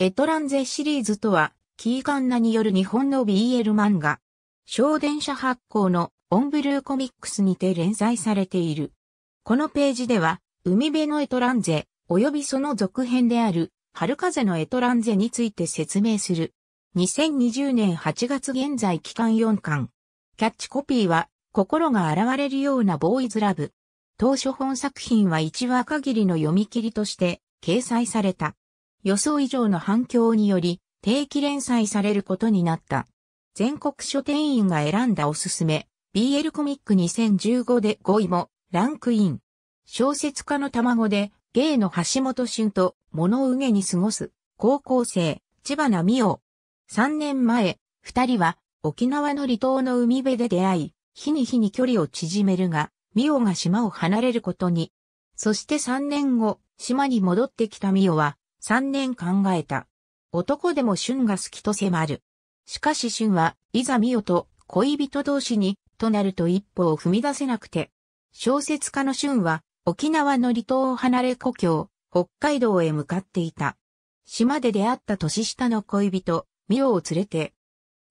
エトランゼシリーズとは、キーカンナによる日本の BL 漫画。小電車発行のオンブルーコミックスにて連載されている。このページでは、海辺のエトランゼ、及びその続編である、春風のエトランゼについて説明する。2020年8月現在期間4巻。キャッチコピーは、心が現れるようなボーイズラブ。当初本作品は1話限りの読み切りとして掲載された。予想以上の反響により、定期連載されることになった。全国書店員が選んだおすすめ、BL コミック2015で5位もランクイン。小説家の卵で、芸の橋本俊と物憂げに過ごす高校生、千葉奈美央。3年前、二人は沖縄の離島の海辺で出会い、日に日に距離を縮めるが、美央が島を離れることに。そして3年後、島に戻ってきた美央は、3年考えた。男でも春が好きと迫る。しかし春はいざ美よと恋人同士にとなると一歩を踏み出せなくて。小説家の春は沖縄の離島を離れ故郷、北海道へ向かっていた。島で出会った年下の恋人、美代を連れて、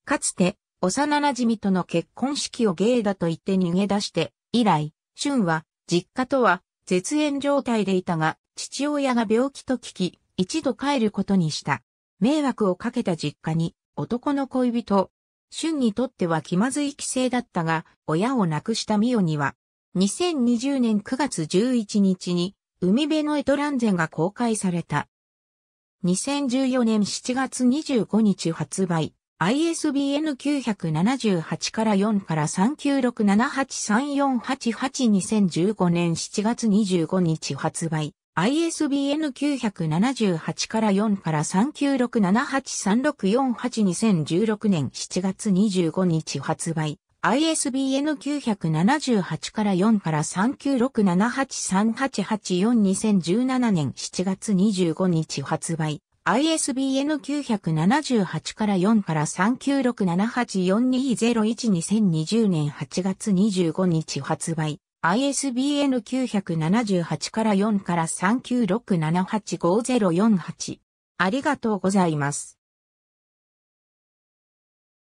かつて幼馴染との結婚式をゲイだと言って逃げ出して、以来、春は実家とは絶縁状態でいたが、父親が病気と聞き、一度帰ることにした。迷惑をかけた実家に男の恋人。春にとっては気まずい帰省だったが、親を亡くしたミオには、2020年9月11日に海辺のエトランゼンが公開された。2014年7月25日発売、ISBN 978から4から3967834882015年7月25日発売、ISBN 978から4から3967836482016年7月25日発売。ISBN 978から4から3967838842017年7月25日発売。ISBN 978から4から3967842012020年8月25日発売。ISBN 978から4から39678504 8ありがとうございます。